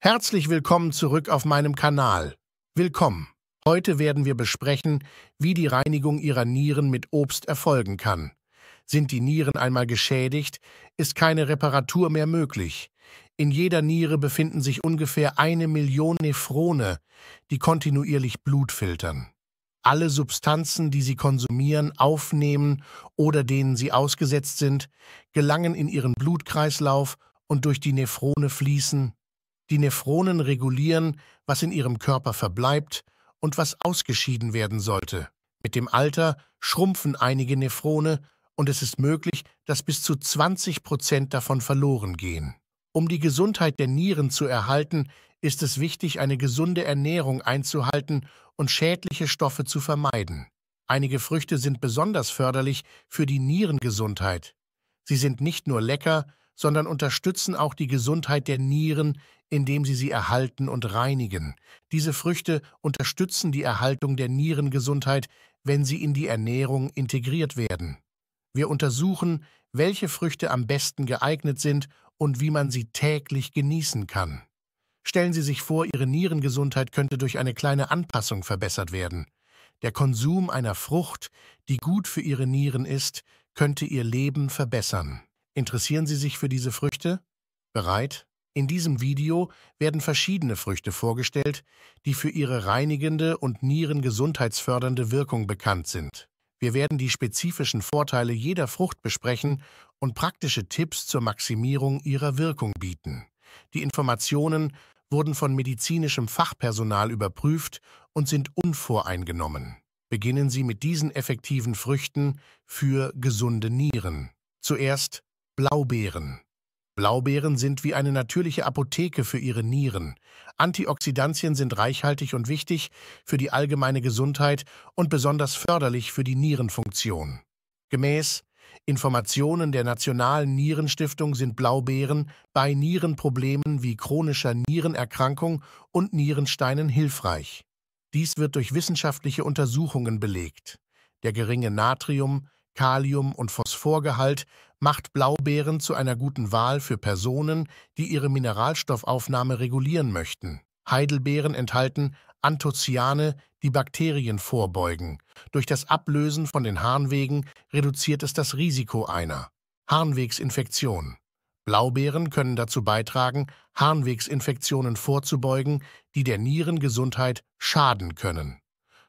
Herzlich willkommen zurück auf meinem Kanal. Willkommen. Heute werden wir besprechen, wie die Reinigung Ihrer Nieren mit Obst erfolgen kann. Sind die Nieren einmal geschädigt, ist keine Reparatur mehr möglich. In jeder Niere befinden sich ungefähr eine Million Nephrone, die kontinuierlich Blut filtern. Alle Substanzen, die Sie konsumieren, aufnehmen oder denen Sie ausgesetzt sind, gelangen in Ihren Blutkreislauf und durch die Nephrone fließen die Nephronen regulieren, was in ihrem Körper verbleibt und was ausgeschieden werden sollte. Mit dem Alter schrumpfen einige Nephrone und es ist möglich, dass bis zu 20 Prozent davon verloren gehen. Um die Gesundheit der Nieren zu erhalten, ist es wichtig, eine gesunde Ernährung einzuhalten und schädliche Stoffe zu vermeiden. Einige Früchte sind besonders förderlich für die Nierengesundheit. Sie sind nicht nur lecker, sondern unterstützen auch die Gesundheit der Nieren, indem sie sie erhalten und reinigen. Diese Früchte unterstützen die Erhaltung der Nierengesundheit, wenn sie in die Ernährung integriert werden. Wir untersuchen, welche Früchte am besten geeignet sind und wie man sie täglich genießen kann. Stellen Sie sich vor, Ihre Nierengesundheit könnte durch eine kleine Anpassung verbessert werden. Der Konsum einer Frucht, die gut für Ihre Nieren ist, könnte Ihr Leben verbessern. Interessieren Sie sich für diese Früchte? Bereit? In diesem Video werden verschiedene Früchte vorgestellt, die für ihre reinigende und nierengesundheitsfördernde Wirkung bekannt sind. Wir werden die spezifischen Vorteile jeder Frucht besprechen und praktische Tipps zur Maximierung ihrer Wirkung bieten. Die Informationen wurden von medizinischem Fachpersonal überprüft und sind unvoreingenommen. Beginnen Sie mit diesen effektiven Früchten für gesunde Nieren. Zuerst Blaubeeren. Blaubeeren sind wie eine natürliche Apotheke für ihre Nieren. Antioxidantien sind reichhaltig und wichtig für die allgemeine Gesundheit und besonders förderlich für die Nierenfunktion. Gemäß Informationen der Nationalen Nierenstiftung sind Blaubeeren bei Nierenproblemen wie chronischer Nierenerkrankung und Nierensteinen hilfreich. Dies wird durch wissenschaftliche Untersuchungen belegt. Der geringe Natrium- Kalium- und Phosphorgehalt macht Blaubeeren zu einer guten Wahl für Personen, die ihre Mineralstoffaufnahme regulieren möchten. Heidelbeeren enthalten Anthocyane, die Bakterien vorbeugen. Durch das Ablösen von den Harnwegen reduziert es das Risiko einer Harnwegsinfektion. Blaubeeren können dazu beitragen, Harnwegsinfektionen vorzubeugen, die der Nierengesundheit schaden können.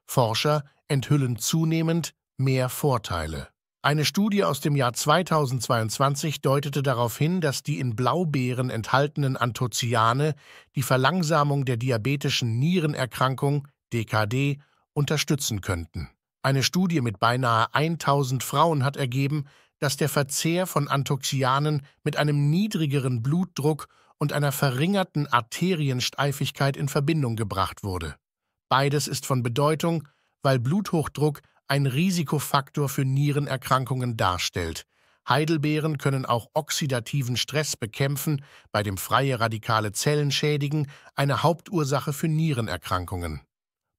Forscher enthüllen zunehmend mehr Vorteile. Eine Studie aus dem Jahr 2022 deutete darauf hin, dass die in Blaubeeren enthaltenen Anthocyane die Verlangsamung der diabetischen Nierenerkrankung DKD unterstützen könnten. Eine Studie mit beinahe 1000 Frauen hat ergeben, dass der Verzehr von Anthoxyanen mit einem niedrigeren Blutdruck und einer verringerten Arteriensteifigkeit in Verbindung gebracht wurde. Beides ist von Bedeutung, weil Bluthochdruck ein Risikofaktor für Nierenerkrankungen darstellt. Heidelbeeren können auch oxidativen Stress bekämpfen, bei dem freie radikale Zellen schädigen, eine Hauptursache für Nierenerkrankungen.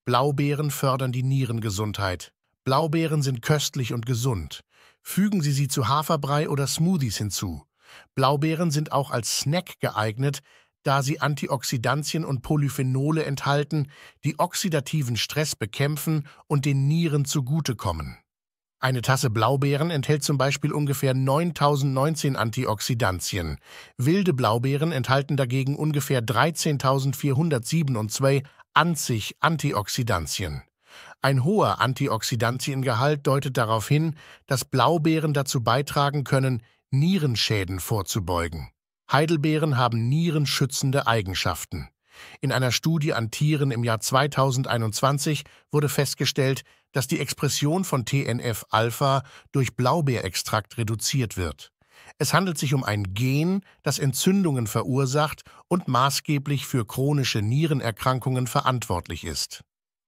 Blaubeeren fördern die Nierengesundheit. Blaubeeren sind köstlich und gesund. Fügen Sie sie zu Haferbrei oder Smoothies hinzu. Blaubeeren sind auch als Snack geeignet, da sie Antioxidantien und Polyphenole enthalten, die oxidativen Stress bekämpfen und den Nieren zugutekommen. Eine Tasse Blaubeeren enthält zum Beispiel ungefähr 9019 Antioxidantien. Wilde Blaubeeren enthalten dagegen ungefähr 13.427 Anzig Antioxidantien. Ein hoher Antioxidantiengehalt deutet darauf hin, dass Blaubeeren dazu beitragen können, Nierenschäden vorzubeugen. Heidelbeeren haben nierenschützende Eigenschaften. In einer Studie an Tieren im Jahr 2021 wurde festgestellt, dass die Expression von TNF-Alpha durch Blaubeerextrakt reduziert wird. Es handelt sich um ein Gen, das Entzündungen verursacht und maßgeblich für chronische Nierenerkrankungen verantwortlich ist.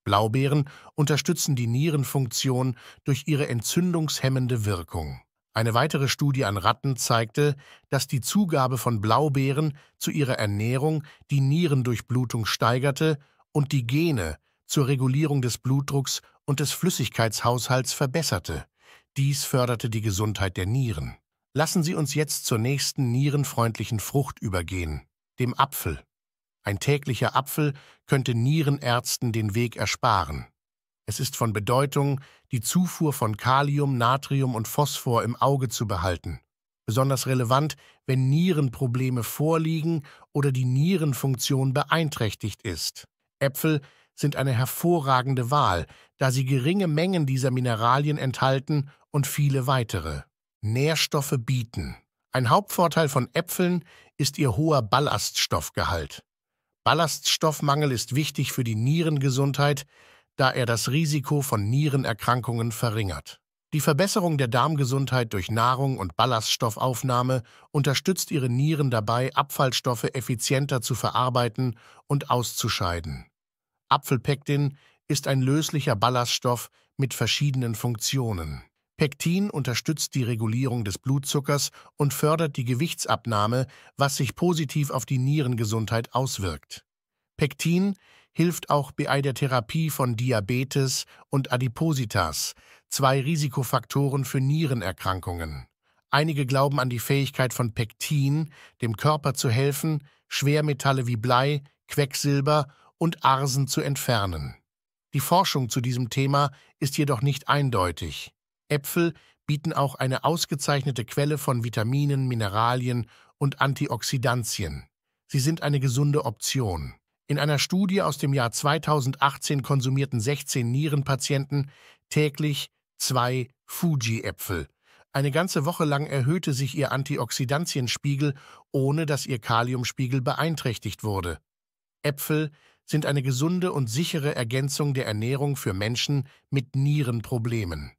Blaubeeren unterstützen die Nierenfunktion durch ihre entzündungshemmende Wirkung. Eine weitere Studie an Ratten zeigte, dass die Zugabe von Blaubeeren zu ihrer Ernährung die Nierendurchblutung steigerte und die Gene zur Regulierung des Blutdrucks und des Flüssigkeitshaushalts verbesserte. Dies förderte die Gesundheit der Nieren. Lassen Sie uns jetzt zur nächsten nierenfreundlichen Frucht übergehen, dem Apfel. Ein täglicher Apfel könnte Nierenärzten den Weg ersparen. Es ist von Bedeutung, die Zufuhr von Kalium, Natrium und Phosphor im Auge zu behalten. Besonders relevant, wenn Nierenprobleme vorliegen oder die Nierenfunktion beeinträchtigt ist. Äpfel sind eine hervorragende Wahl, da sie geringe Mengen dieser Mineralien enthalten und viele weitere. Nährstoffe bieten. Ein Hauptvorteil von Äpfeln ist ihr hoher Ballaststoffgehalt. Ballaststoffmangel ist wichtig für die Nierengesundheit, da er das Risiko von Nierenerkrankungen verringert. Die Verbesserung der Darmgesundheit durch Nahrung und Ballaststoffaufnahme unterstützt ihre Nieren dabei, Abfallstoffe effizienter zu verarbeiten und auszuscheiden. Apfelpektin ist ein löslicher Ballaststoff mit verschiedenen Funktionen. Pektin unterstützt die Regulierung des Blutzuckers und fördert die Gewichtsabnahme, was sich positiv auf die Nierengesundheit auswirkt. Pektin hilft auch bei der Therapie von Diabetes und Adipositas, zwei Risikofaktoren für Nierenerkrankungen. Einige glauben an die Fähigkeit von Pektin, dem Körper zu helfen, Schwermetalle wie Blei, Quecksilber und Arsen zu entfernen. Die Forschung zu diesem Thema ist jedoch nicht eindeutig. Äpfel bieten auch eine ausgezeichnete Quelle von Vitaminen, Mineralien und Antioxidantien. Sie sind eine gesunde Option. In einer Studie aus dem Jahr 2018 konsumierten 16 Nierenpatienten täglich zwei Fuji-Äpfel. Eine ganze Woche lang erhöhte sich ihr Antioxidantienspiegel, ohne dass ihr Kaliumspiegel beeinträchtigt wurde. Äpfel sind eine gesunde und sichere Ergänzung der Ernährung für Menschen mit Nierenproblemen.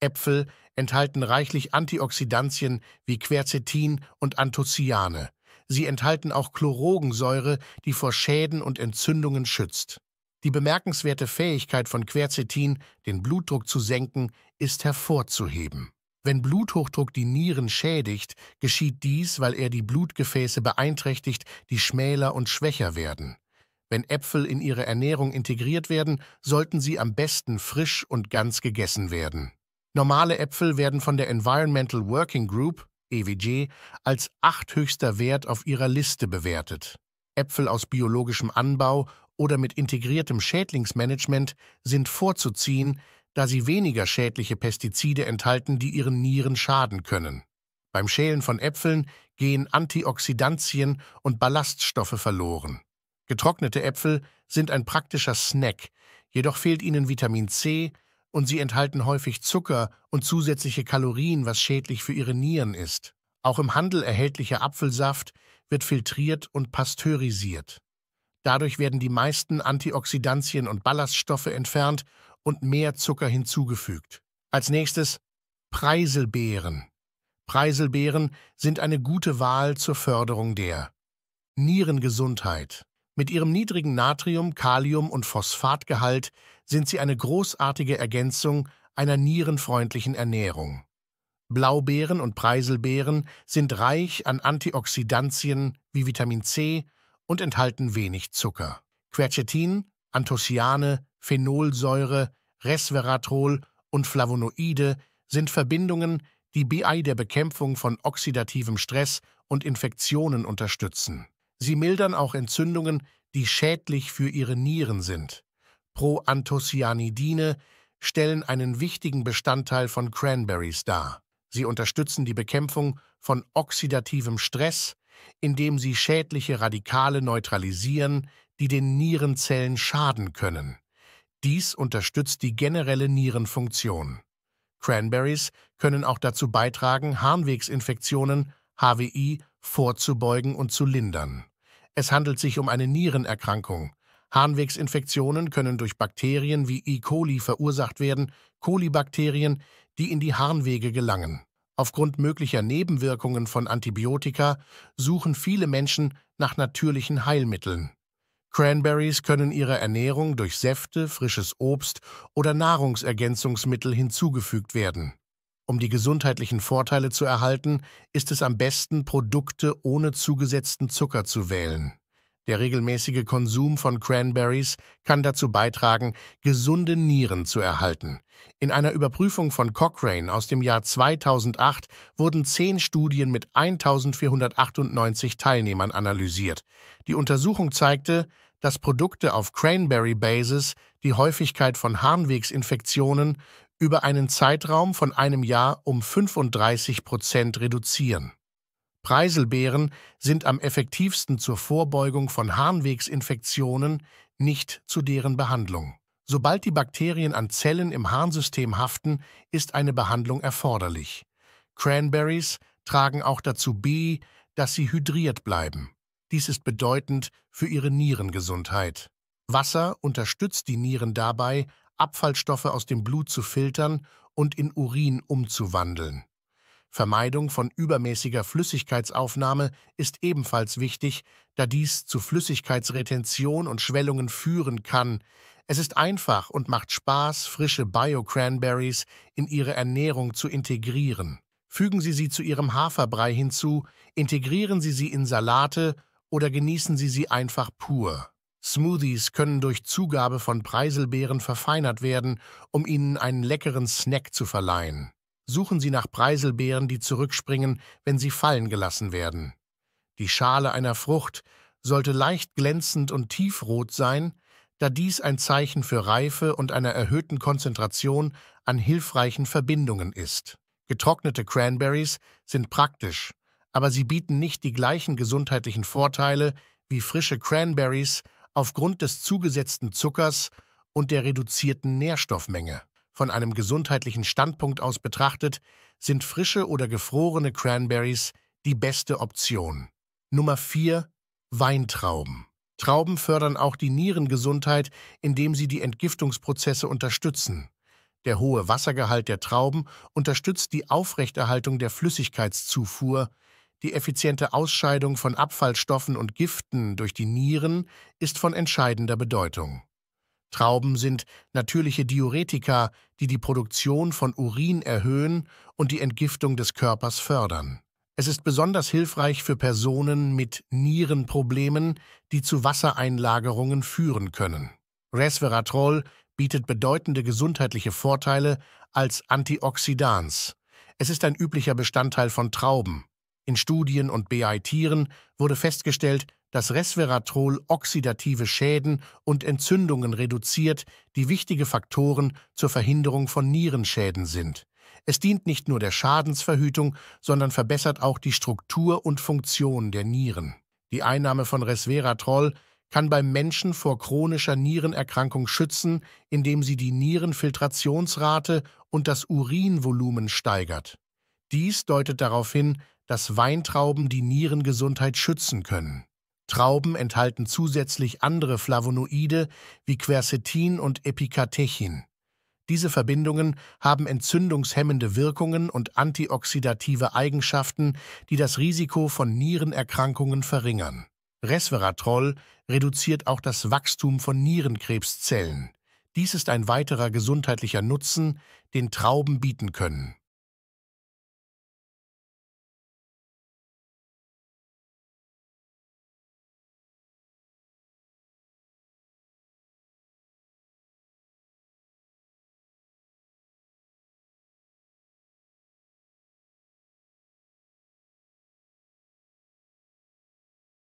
Äpfel enthalten reichlich Antioxidantien wie Quercetin und Anthocyane, Sie enthalten auch Chlorogensäure, die vor Schäden und Entzündungen schützt. Die bemerkenswerte Fähigkeit von Quercetin, den Blutdruck zu senken, ist hervorzuheben. Wenn Bluthochdruck die Nieren schädigt, geschieht dies, weil er die Blutgefäße beeinträchtigt, die schmäler und schwächer werden. Wenn Äpfel in ihre Ernährung integriert werden, sollten sie am besten frisch und ganz gegessen werden. Normale Äpfel werden von der Environmental Working Group EWG, als achthöchster Wert auf ihrer Liste bewertet. Äpfel aus biologischem Anbau oder mit integriertem Schädlingsmanagement sind vorzuziehen, da sie weniger schädliche Pestizide enthalten, die ihren Nieren schaden können. Beim Schälen von Äpfeln gehen Antioxidantien und Ballaststoffe verloren. Getrocknete Äpfel sind ein praktischer Snack, jedoch fehlt ihnen Vitamin C, und sie enthalten häufig Zucker und zusätzliche Kalorien, was schädlich für ihre Nieren ist. Auch im Handel erhältlicher Apfelsaft wird filtriert und pasteurisiert. Dadurch werden die meisten Antioxidantien und Ballaststoffe entfernt und mehr Zucker hinzugefügt. Als nächstes Preiselbeeren. Preiselbeeren sind eine gute Wahl zur Förderung der Nierengesundheit. Mit ihrem niedrigen Natrium-, Kalium- und Phosphatgehalt sind sie eine großartige Ergänzung einer nierenfreundlichen Ernährung. Blaubeeren und Preiselbeeren sind reich an Antioxidantien wie Vitamin C und enthalten wenig Zucker. Quercetin, Anthocyane, Phenolsäure, Resveratrol und Flavonoide sind Verbindungen, die BI der Bekämpfung von oxidativem Stress und Infektionen unterstützen. Sie mildern auch Entzündungen, die schädlich für ihre Nieren sind. Proanthocyanidine stellen einen wichtigen Bestandteil von Cranberries dar. Sie unterstützen die Bekämpfung von oxidativem Stress, indem sie schädliche Radikale neutralisieren, die den Nierenzellen schaden können. Dies unterstützt die generelle Nierenfunktion. Cranberries können auch dazu beitragen, Harnwegsinfektionen, HWI, vorzubeugen und zu lindern. Es handelt sich um eine Nierenerkrankung. Harnwegsinfektionen können durch Bakterien wie E. coli verursacht werden, Kolibakterien, die in die Harnwege gelangen. Aufgrund möglicher Nebenwirkungen von Antibiotika suchen viele Menschen nach natürlichen Heilmitteln. Cranberries können ihrer Ernährung durch Säfte, frisches Obst oder Nahrungsergänzungsmittel hinzugefügt werden. Um die gesundheitlichen Vorteile zu erhalten, ist es am besten, Produkte ohne zugesetzten Zucker zu wählen. Der regelmäßige Konsum von Cranberries kann dazu beitragen, gesunde Nieren zu erhalten. In einer Überprüfung von Cochrane aus dem Jahr 2008 wurden zehn Studien mit 1498 Teilnehmern analysiert. Die Untersuchung zeigte, dass Produkte auf Cranberry-Basis die Häufigkeit von Harnwegsinfektionen, über einen Zeitraum von einem Jahr um 35 Prozent reduzieren. Preiselbeeren sind am effektivsten zur Vorbeugung von Harnwegsinfektionen, nicht zu deren Behandlung. Sobald die Bakterien an Zellen im Harnsystem haften, ist eine Behandlung erforderlich. Cranberries tragen auch dazu bei, dass sie hydriert bleiben. Dies ist bedeutend für ihre Nierengesundheit. Wasser unterstützt die Nieren dabei, Abfallstoffe aus dem Blut zu filtern und in Urin umzuwandeln. Vermeidung von übermäßiger Flüssigkeitsaufnahme ist ebenfalls wichtig, da dies zu Flüssigkeitsretention und Schwellungen führen kann. Es ist einfach und macht Spaß, frische Bio-Cranberries in Ihre Ernährung zu integrieren. Fügen Sie sie zu Ihrem Haferbrei hinzu, integrieren Sie sie in Salate oder genießen Sie sie einfach pur. Smoothies können durch Zugabe von Preiselbeeren verfeinert werden, um ihnen einen leckeren Snack zu verleihen. Suchen Sie nach Preiselbeeren, die zurückspringen, wenn sie fallen gelassen werden. Die Schale einer Frucht sollte leicht glänzend und tiefrot sein, da dies ein Zeichen für Reife und einer erhöhten Konzentration an hilfreichen Verbindungen ist. Getrocknete Cranberries sind praktisch, aber sie bieten nicht die gleichen gesundheitlichen Vorteile wie frische Cranberries aufgrund des zugesetzten Zuckers und der reduzierten Nährstoffmenge. Von einem gesundheitlichen Standpunkt aus betrachtet sind frische oder gefrorene Cranberries die beste Option. Nummer 4. Weintrauben. Trauben fördern auch die Nierengesundheit, indem sie die Entgiftungsprozesse unterstützen. Der hohe Wassergehalt der Trauben unterstützt die Aufrechterhaltung der Flüssigkeitszufuhr, die effiziente Ausscheidung von Abfallstoffen und Giften durch die Nieren ist von entscheidender Bedeutung. Trauben sind natürliche Diuretika, die die Produktion von Urin erhöhen und die Entgiftung des Körpers fördern. Es ist besonders hilfreich für Personen mit Nierenproblemen, die zu Wassereinlagerungen führen können. Resveratrol bietet bedeutende gesundheitliche Vorteile als Antioxidans. Es ist ein üblicher Bestandteil von Trauben. In Studien und BI-Tieren wurde festgestellt, dass Resveratrol oxidative Schäden und Entzündungen reduziert, die wichtige Faktoren zur Verhinderung von Nierenschäden sind. Es dient nicht nur der Schadensverhütung, sondern verbessert auch die Struktur und Funktion der Nieren. Die Einnahme von Resveratrol kann beim Menschen vor chronischer Nierenerkrankung schützen, indem sie die Nierenfiltrationsrate und das Urinvolumen steigert. Dies deutet darauf hin, dass Weintrauben die Nierengesundheit schützen können. Trauben enthalten zusätzlich andere Flavonoide wie Quercetin und Epicatechin. Diese Verbindungen haben entzündungshemmende Wirkungen und antioxidative Eigenschaften, die das Risiko von Nierenerkrankungen verringern. Resveratrol reduziert auch das Wachstum von Nierenkrebszellen. Dies ist ein weiterer gesundheitlicher Nutzen, den Trauben bieten können.